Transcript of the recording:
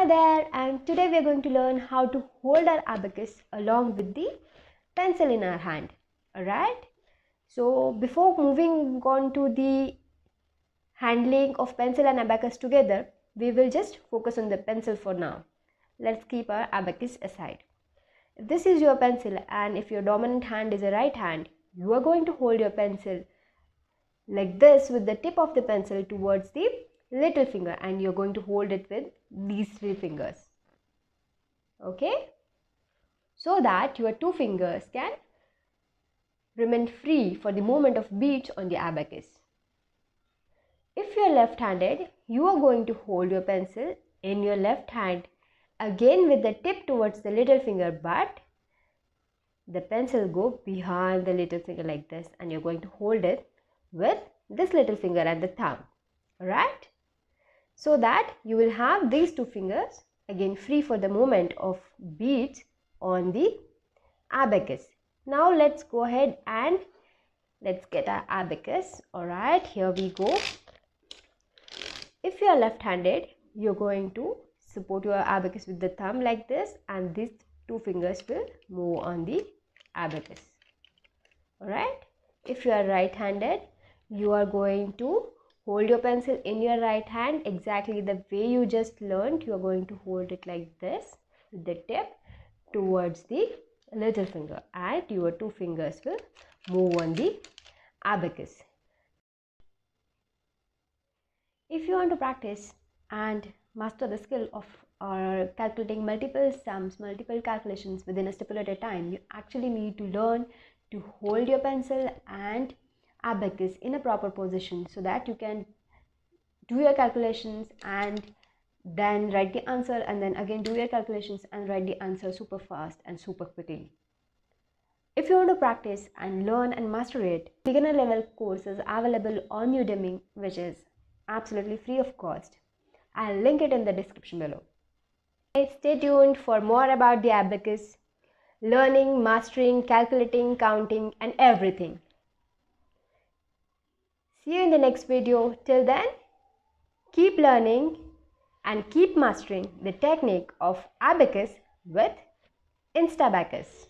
Hi there and today we are going to learn how to hold our abacus along with the pencil in our hand. Alright. So before moving on to the handling of pencil and abacus together, we will just focus on the pencil for now. Let's keep our abacus aside. If this is your pencil and if your dominant hand is a right hand, you are going to hold your pencil like this with the tip of the pencil towards the little finger and you're going to hold it with these three fingers okay so that your two fingers can remain free for the movement of beat on the abacus if you're left-handed you are going to hold your pencil in your left hand again with the tip towards the little finger but the pencil go behind the little finger like this and you're going to hold it with this little finger and the thumb right so that you will have these two fingers again free for the moment of beat on the abacus. Now let's go ahead and let's get our abacus. Alright, here we go. If you are left-handed, you're going to support your abacus with the thumb like this and these two fingers will move on the abacus. Alright, if you are right-handed, you are going to hold your pencil in your right hand exactly the way you just learned you are going to hold it like this with the tip towards the little finger and your two fingers will move on the abacus if you want to practice and master the skill of uh, calculating multiple sums multiple calculations within a stipulated time you actually need to learn to hold your pencil and abacus in a proper position so that you can do your calculations and then write the answer and then again do your calculations and write the answer super fast and super quickly. If you want to practice and learn and master it, beginner level courses available on Udemy which is absolutely free of cost. I'll link it in the description below. stay tuned for more about the abacus, learning, mastering, calculating, counting and everything. See you in the next video. Till then, keep learning and keep mastering the technique of abacus with Instabacus.